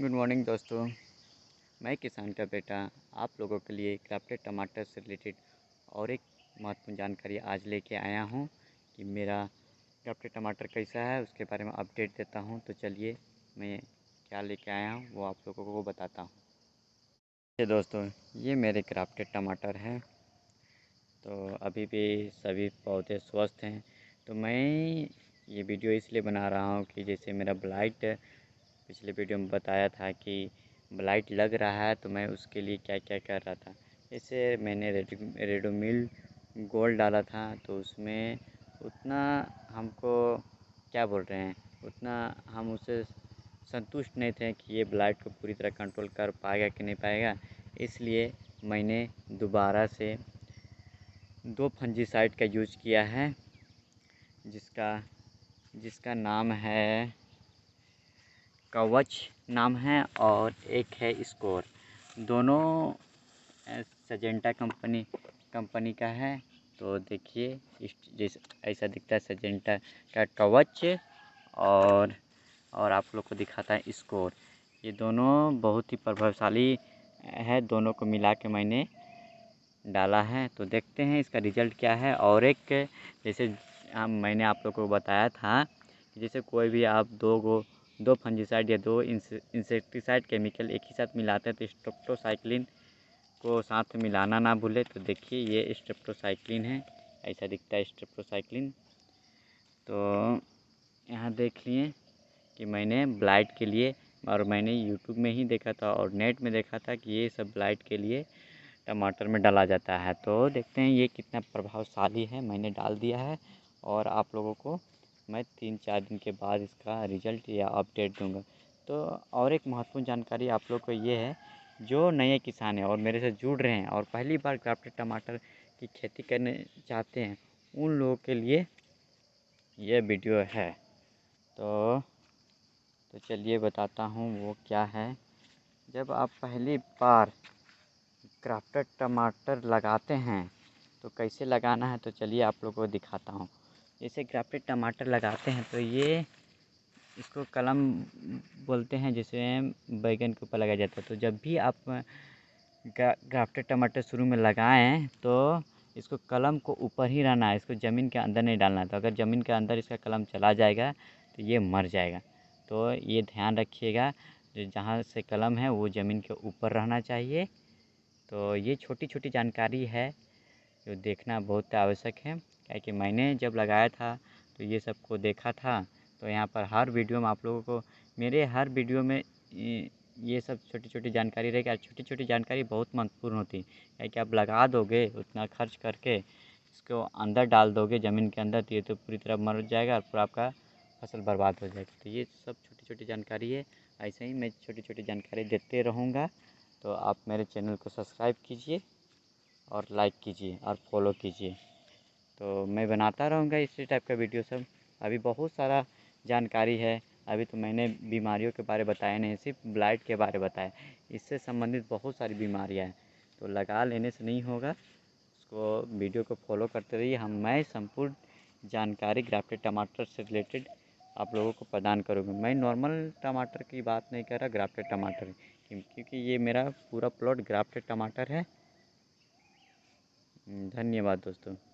good morning दोस्तों मैं किसान का बेटा आप लोगों के लिए क्राफ्टेड टमाटर से रिलेटेड और एक महत्वपूर्ण जानकारी आज लेके आया हूँ कि मेरा क्राफ्टेड टमाटर कैसा है उसके बारे में अपडेट देता हूँ तो चलिए मैं क्या लेके आया हूँ वो आप लोगों को बताता हूँ ये दोस्तों ये मेरे क्राफ्टेड टमाटर हैं तो अभी भी सभी पौधे स्वस्थ हैं तो मैं ये वीडियो इसलिए बना रहा हूँ कि जैसे मेरा ब्लाइट पिछले वीडियो में बताया था कि लाइट लग रहा है तो मैं उसके लिए क्या क्या कर रहा था जैसे मैंने रेडोमिल गोल्ड डाला था तो उसमें उतना हमको क्या बोल रहे हैं उतना हम उसे संतुष्ट नहीं थे कि ये ब्लाइट को पूरी तरह कंट्रोल कर पाएगा कि नहीं पाएगा इसलिए मैंने दोबारा से दो फंजीसाइड का यूज किया है जिसका जिसका नाम है कवच नाम है और एक है स्कोर दोनों सजेंटा कंपनी कंपनी का है तो देखिए इस जैसे ऐसा दिखता है सजेंटा का कवच और और आप लोग को दिखाता है स्कोर ये दोनों बहुत ही प्रभावशाली है दोनों को मिला के मैंने डाला है तो देखते हैं इसका रिजल्ट क्या है और एक जैसे हम मैंने आप लोग को बताया था जैसे कोई भी आप दो गो दो फंजीसाइड या दो इंसेक्टिसाइड केमिकल एक ही साथ मिलाते हैं तो स्ट्रेप्टोसाइक्लिन को साथ मिलाना ना भूले तो देखिए ये स्ट्रेप्टोसाइक्लिन है ऐसा दिखता है स्ट्रेप्टोसाइक्लिन तो यहाँ देख लिए कि मैंने ब्लाइट के लिए और मैंने यूट्यूब में ही देखा था और नेट में देखा था कि ये सब ब्लाइट के लिए टमाटर में डाला जाता है तो देखते हैं ये कितना प्रभावशाली है मैंने डाल दिया है और आप लोगों को मैं तीन चार दिन के बाद इसका रिजल्ट या अपडेट दूँगा तो और एक महत्वपूर्ण जानकारी आप लोग को ये है जो नए किसान हैं और मेरे से जुड़ रहे हैं और पहली बार ग्राफ्टेड टमाटर की खेती करने चाहते हैं उन लोगों के लिए यह वीडियो है तो तो चलिए बताता हूँ वो क्या है जब आप पहली बार क्राफ्टेड टमाटर लगाते हैं तो कैसे लगाना है तो चलिए आप लोगों को दिखाता हूँ जैसे ग्राफ्टेड टमाटर लगाते हैं तो ये इसको कलम बोलते हैं जैसे बैगन के ऊपर लगाया जाता है तो जब भी आप ग्राफ्टेड टमाटर शुरू में लगाएं तो इसको कलम को ऊपर ही रहना है इसको ज़मीन के अंदर नहीं डालना है तो अगर ज़मीन के अंदर इसका कलम चला जाएगा तो ये मर जाएगा तो ये ध्यान रखिएगा जहाँ से कलम है वो ज़मीन के ऊपर रहना चाहिए तो ये छोटी छोटी जानकारी है जो देखना बहुत आवश्यक है क्या कि मैंने जब लगाया था तो ये सबको देखा था तो यहाँ पर हर वीडियो में आप लोगों को मेरे हर वीडियो में ये सब छोटी छोटी जानकारी रहेगी और छोटी छोटी जानकारी बहुत महत्वपूर्ण होती है क्या कि आप लगा दोगे उतना खर्च करके इसको अंदर डाल दोगे ज़मीन के अंदर तो ये तो पूरी तरह मर जाएगा और पूरा आपका फसल बर्बाद हो जाएगी तो ये सब छोटी छोटी जानकारी है ऐसे ही मैं छोटी छोटी जानकारी देते रहूँगा तो आप मेरे चैनल को सब्सक्राइब कीजिए और लाइक कीजिए और फॉलो कीजिए तो मैं बनाता रहूँगा इसी टाइप का वीडियो सब अभी बहुत सारा जानकारी है अभी तो मैंने बीमारियों के बारे बताया नहीं सिर्फ ब्लाइट के बारे बताया इससे संबंधित बहुत सारी बीमारियाँ हैं तो लगा लेने से नहीं होगा उसको वीडियो को फॉलो करते रहिए हम मैं संपूर्ण जानकारी ग्राफ्टेड टमाटर से रिलेटेड आप लोगों को प्रदान करूँगा मैं नॉर्मल टमाटर की बात नहीं कर रहा ग्राफ्टेड टमाटर क्योंकि ये मेरा पूरा प्लॉट ग्राफ्टेड टमाटर है धन्यवाद दोस्तों